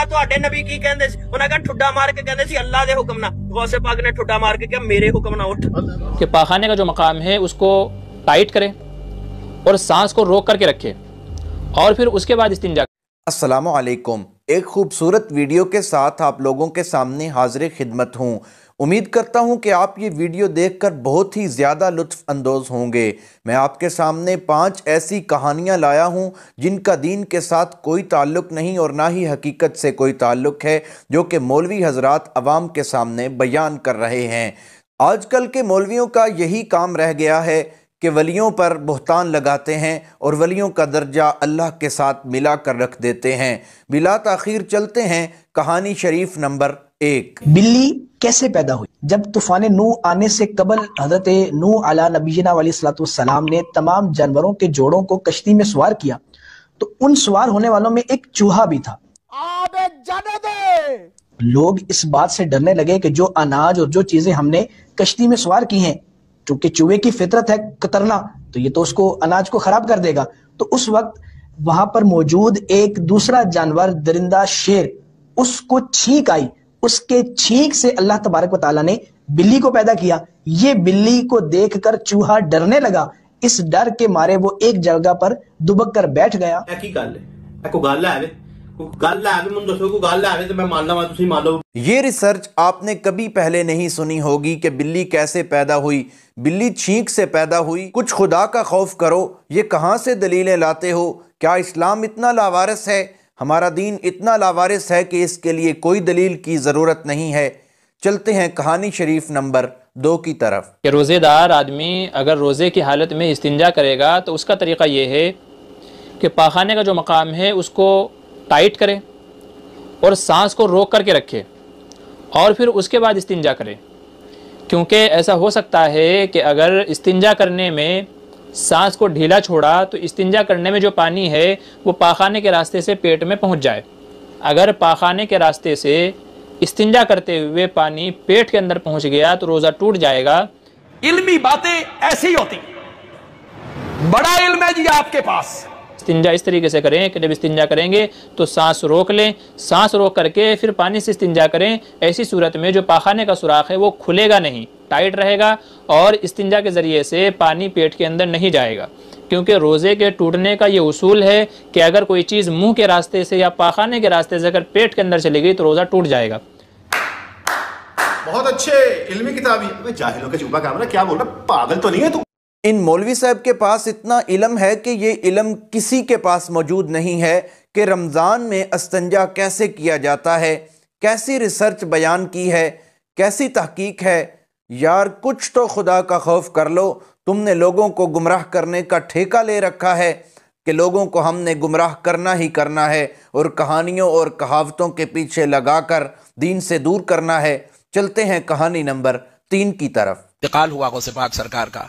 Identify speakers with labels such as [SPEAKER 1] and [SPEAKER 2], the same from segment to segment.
[SPEAKER 1] ਅੱਲਾ ਤੁਹਾਡੇ ਨਬੀ ਕੀ ਕਹਿੰਦੇ ਸੀ ਉਹਨਾਂ ਕਹਿੰਦਾ ਠੁੱਡਾ ਮਾਰ ਕੇ ਕਹਿੰਦੇ ਸੀ ਅੱਲਾ ਦੇ ਹੁਕਮ ਨਾਲ ਗੌਸੇ ਨੇ ਠੁੱਡਾ मार के क्या मेरे हुक्म ना उठ कि पाखाने का जो मकाम है उसको टाइट करें और सांस को रोक करके रखें और फिर उसके बाद इस्तिंजा असलकम
[SPEAKER 2] एक खूबसूरत वीडियो के साथ आप लोगों के सामने हाजिर खिदमत हूँ उम्मीद करता हूँ कि आप ये वीडियो देखकर बहुत ही ज़्यादा लुत्फ़ानंदोज़ होंगे मैं आपके सामने पांच ऐसी कहानियाँ लाया हूँ जिनका दीन के साथ कोई ताल्लुक़ नहीं और ना ही हकीकत से कोई ताल्लुक़ है जो कि मौलवी हजरात आवाम के सामने बयान कर रहे हैं आजकल के मौलवियों का यही काम रह गया है कि वलियों पर बहतान लगाते हैं और वलियों का दर्जा अल्लाह के साथ मिला कर रख देते हैं बिला तखिर चलते हैं कहानी शरीफ नंबर एक बिल्ली कैसे पैदा हुई जब तूफान नू आने से कबल हजरत नू अला नबीना सलाम ने तमाम जानवरों के जोड़ों को कश्ती में सवार किया तो उन सवार होने वालों में एक चूहा भी था लोग इस बात से डरने लगे कि जो अनाज और जो चीजें हमने कश्ती में सवार की हैं चूंकि चूहे की फितरत है कतरना तो ये तो उसको अनाज को खराब कर देगा तो उस वक्त वहां पर मौजूद एक दूसरा जानवर दरिंदा शेर उसको छींक आई उसके छींक से अल्लाह तबारक वाली ने बिल्ली को पैदा किया ये बिल्ली को देखकर चूहा डरने लगा इस डर के मारे वो एक जगह पर दुबक कर बैठ गया ये रिसर्च आपने कभी पहले नहीं सुनी होगी कि बिल्ली कैसे पैदा हुई बिल्ली छींक से पैदा हुई कुछ खुदा का खौफ करो ये कहाँ से दलीलें लाते हो क्या इस्लाम इतना लावारिस है हमारा दीन इतना लावारिस है कि इसके लिए कोई दलील की ज़रूरत नहीं है चलते हैं कहानी शरीफ नंबर
[SPEAKER 1] दो की तरफ कि रोज़ेदार आदमी अगर रोज़े की हालत में इस्तंजा करेगा तो उसका तरीका ये है कि पाखाने का जो मकाम है उसको टाइट करें और सांस को रोक करके रखें और फिर उसके बाद इस्तिंजा करें क्योंकि ऐसा हो सकता है कि अगर इस्तिंजा करने में सांस को ढीला छोड़ा तो इस्तिंजा करने में जो पानी है वो पाखाने के रास्ते से पेट में पहुंच जाए अगर पाखाने के रास्ते से इस्तिंजा करते हुए पानी पेट के अंदर पहुंच गया तो रोज़ा टूट जाएगा इल्मी बातें ऐसी होती बड़ा इल्म है जी आपके पास इस्तिंजा इस तरीके से करें कि जब इस्तिंजा करेंगे तो सांस रोक लें सांस रोक करके फिर पानी से इस्तिंजा करें ऐसी सूरत में जो पाखाने का सुराख है वो खुलेगा नहीं टाइट रहेगा और इस्तिंजा के ज़रिए से पानी पेट के अंदर नहीं जाएगा क्योंकि रोज़े के टूटने का ये उसूल है कि अगर कोई चीज़ मुंह के रास्ते से या पाखाने के रास्ते से अगर पेट के अंदर चली गई तो रोज़ा टूट जाएगा बहुत अच्छे इल्मी
[SPEAKER 2] किताबी जाहिलों का चुपा मतलब काम क्या बोल रहा पागल तो नहीं है तुम
[SPEAKER 1] इन मौलवी साहब के पास इतना
[SPEAKER 2] इलम है कि ये इलम किसी के पास मौजूद नहीं है कि रमज़ान में अस्तंजा कैसे किया जाता है कैसी रिसर्च बयान की है कैसी तहकीक है यार कुछ तो खुदा का खौफ कर लो तुमने लोगों को गुमराह करने का ठेका ले रखा है कि लोगों को हमने गुमराह करना ही करना है और कहानियों और कहावतों के पीछे लगाकर दीन से दूर करना है चलते हैं कहानी नंबर तीन की तरफ इंतकाल हुआ गौसे पाक सरकार का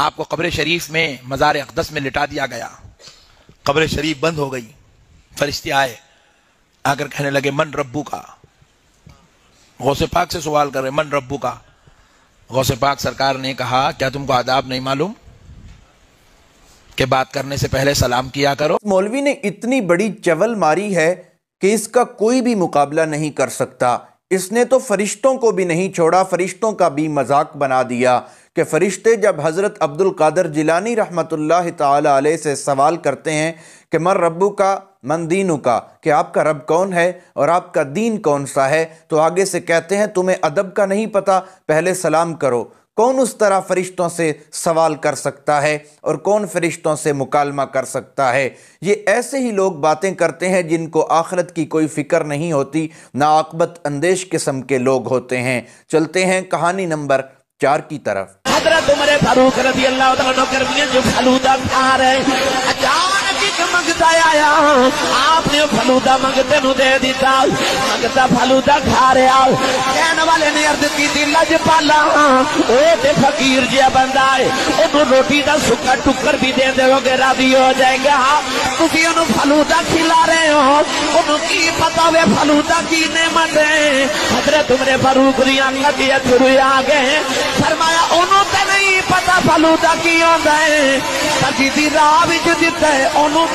[SPEAKER 2] आपको कब्र शरीफ में मज़ार अकदस में लिटा दिया गया कब्र शरीफ बंद हो गई फरिश्ते आए आकर कहने लगे मन रब्बू का गौसे पाक से सवाल कर रहे मन रब्बू का गौसे पाक सरकार ने कहा क्या तुमको आदाब नहीं मालूम के बात करने से पहले सलाम किया करो मौलवी ने इतनी बड़ी चवल मारी है कि इसका कोई भी मुकाबला नहीं कर सकता इसने तो फरिश्तों को भी नहीं छोड़ा फरिश्तों का भी मजाक बना दिया कि फ़रिश्ते जब हज़रत अब्दुल कादर जिलानी रहमत ला से सवाल करते हैं कि मर रब्बू का मन दीनू का कि आपका रब कौन है और आपका दीन कौन सा है तो आगे से कहते हैं तुम्हें अदब का नहीं पता पहले सलाम करो कौन उस तरह फरिश्तों से सवाल कर सकता है और कौन फरिश्तों से मुकालमा कर सकता है ये ऐसे ही लोग बातें करते हैं जिनको आखरत की कोई फ़िक्र नहीं होती नाकबत अंदेश किस्म के लोग होते हैं चलते हैं कहानी नंबर चार की तरफ हजरत फारूक रजी अल्लाह मंगता आया आपने फलूदा मंगते दे दिता मंगता फलूदा खा रहा कहने वाले ने अर्ज की लज फकीर जहा बंदा है रोटी का सुखा टुकर भी दे दोगे राजी हो जाएगा तुम ओनू फलूदा खिला रहे हो ओनू की पता वे फलूदा की नेमत है हजरत तुमने फरूक दिया नदी अथुरु आ गए फरमाया ओनू तो नहीं पता फलूदा की होता है राह दिता है ओनू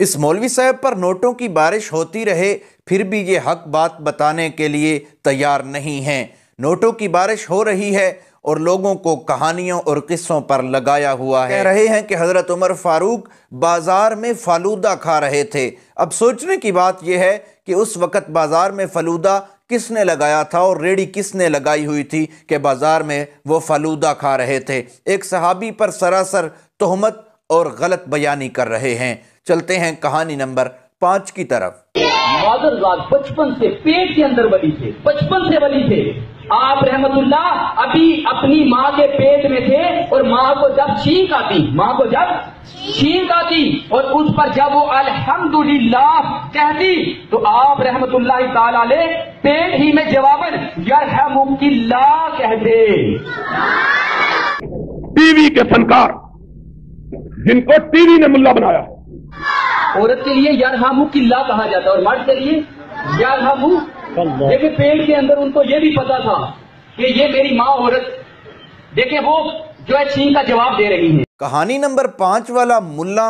[SPEAKER 2] इस मौलवी साहब पर नोटों की बारिश होती रहे फिर भी ये हक बात बताने के लिए तैयार नहीं हैं नोटों की बारिश हो रही है और लोगों को कहानियों और किस्सों पर लगाया हुआ है कह रहे हैं कि हज़रत उमर फारूक बाज़ार में फालूदा खा रहे थे अब सोचने की बात यह है कि उस वक़्त बाज़ार में फलूदा किसने लगाया था और रेडी किसने लगाई हुई थी कि बाज़ार में वो फलूदा खा रहे थे एक सहाबी पर सरासर तहमत और गलत बयानी कर रहे हैं चलते हैं कहानी नंबर पाँच की तरफ माजरलाल बचपन से पेट के अंदर बली थे बचपन से बली थे आप रहमतुल्ला अभी अपनी माँ के पेट में थे और माँ को जब छींक आती माँ को जब छींक आती और उस पर जब वो अल्हम्दुलिल्लाह कहती
[SPEAKER 1] तो आप रहमतुल्ला ताला ले पेट ही में जवाबन यरहमुकिल्लाह कहते टीवी के फनकार जिनको टीवी ने मुल्ला बनाया है औरत के लिए यार हामू ला कहा जाता है और मर्द के लिए यार हामू देखिए पेड़ के अंदर उनको ये भी पता था कि ये मेरी माँ औरत देखे वो जो है चीन का जवाब दे रही
[SPEAKER 2] है कहानी नंबर पांच वाला मुल्ला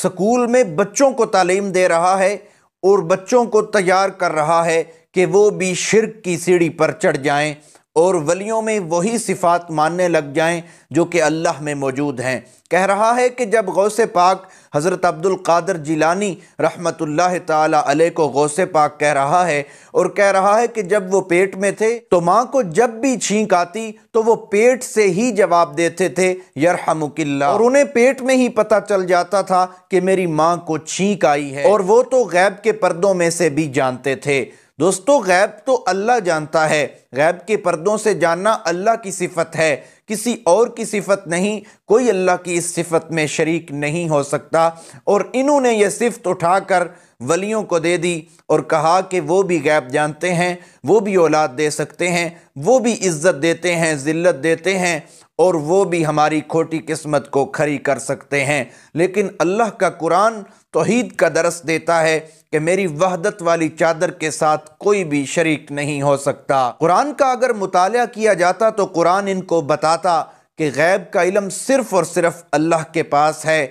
[SPEAKER 2] स्कूल में बच्चों को तालीम दे रहा है और बच्चों को तैयार कर रहा है कि वो भी शिरक की सीढ़ी पर चढ़ जाएं और वलियों में वही सिफात मानने लग जाएं जो कि अल्लाह में मौजूद हैं कह रहा है कि जब गौस पाक हज़रत अब्दुल कादर जिलानी रहमत ताली को गौस पाक कह रहा है और कह रहा है कि जब वो पेट में थे तो माँ को जब भी छींक आती तो वो पेट से ही जवाब देते थे यरहमुकिल्ला और उन्हें पेट में ही पता चल जाता था कि मेरी माँ को छींक आई है और वो तो गैब के पर्दों में से भी जानते थे दोस्तों गैब तो अल्लाह जानता है गैब के पर्दों से जानना अल्लाह की सिफत है किसी और की सिफत नहीं कोई अल्लाह की इस सिफत में शरीक नहीं हो सकता और इन्होंने यह सिफत उठाकर वलियों को दे दी और कहा कि वो भी गैब जानते हैं वो भी औलाद दे सकते हैं वो भी इज़्ज़त देते हैं ज़िल्लत देते हैं और वो भी हमारी खोटी किस्मत को खरी कर सकते हैं लेकिन अल्लाह का कुरान तोहद का दरस देता है कि मेरी वहदत वाली चादर के साथ कोई भी शरीक नहीं हो सकता कुरान का अगर मुताल किया जाता तो कुरान इनको बताता कि गैब का इलम सिर्फ़ और सिर्फ़ अल्लाह के पास है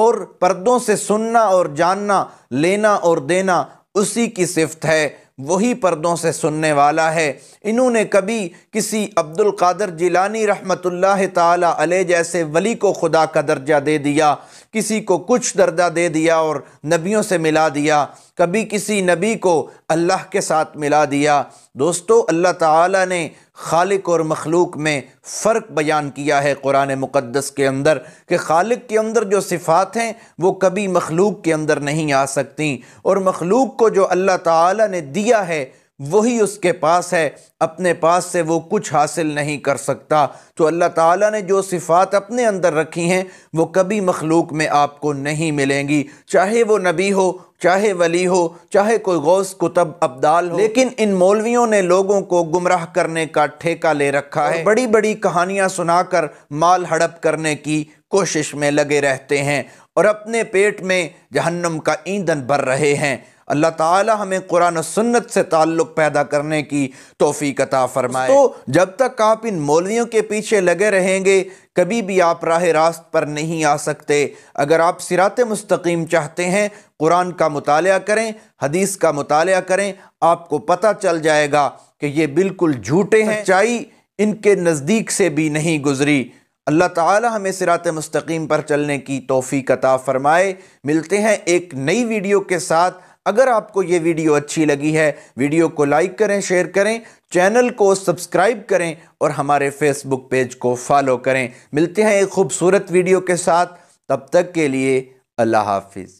[SPEAKER 2] और पर्दों से सुनना और जानना लेना और देना उसी की सिफत है वही पर्दों से सुनने वाला है इन्होंने कभी किसी अब्दुल कादर जिलानी रहमतुल्लाह ताला अलैह जैसे वली को खुदा का दर्जा दे दिया किसी को कुछ दर्जा दे दिया और नबियों से मिला दिया कभी किसी नबी को अल्लाह के साथ मिला दिया दोस्तों अल्लाह ताला ने खालिक और मखलूक में फ़र्क बयान किया है कुरान मुक़दस के अंदर कि खालिक के अंदर जो सिफ़ात हैं वो कभी मखलूक के अंदर नहीं आ सकती और मखलूक को जो अल्लाह ताला ने दिया है वही उसके पास है अपने पास से वो कुछ हासिल नहीं कर सकता तो अल्लाह ताला ने जो सिफ़ात अपने अंदर रखी हैं वो कभी मखलूक में आपको नहीं मिलेंगी चाहे वो नबी हो चाहे वली हो चाहे कोई गौस कुतब अब्दाल हो लेकिन इन मौलवियों ने लोगों को गुमराह करने का ठेका ले रखा है बड़ी बड़ी कहानियाँ सुनाकर माल हड़प करने की कोशिश में लगे रहते हैं और अपने पेट में जहन्नम का ईंधन भर रहे हैं अल्लाह ताला हमें कुरान सुन्नत से ताल्लुक़ पैदा करने की तोफ़ी कता फरमाए तो जब तक आप इन मौलवियों के पीछे लगे रहेंगे कभी भी आप राह रास्त पर नहीं आ सकते अगर आप सिरात मुस्तकीम चाहते हैं कुरान का मताल करें हदीस का मुताल करें आपको पता चल जाएगा कि ये बिल्कुल झूठे हैं चाई इनके नज़दीक से भी नहीं गुजरी अल्लाह ताला हमें सिरात मुस्तकीम पर चलने की तोफ़ी कता फ़रमाए मिलते हैं एक नई वीडियो के साथ अगर आपको ये वीडियो अच्छी लगी है वीडियो को लाइक करें शेयर करें चैनल को सब्सक्राइब करें और हमारे फेसबुक पेज को फॉलो करें मिलते हैं एक खूबसूरत वीडियो के साथ तब तक के लिए अल्लाह हाफिज़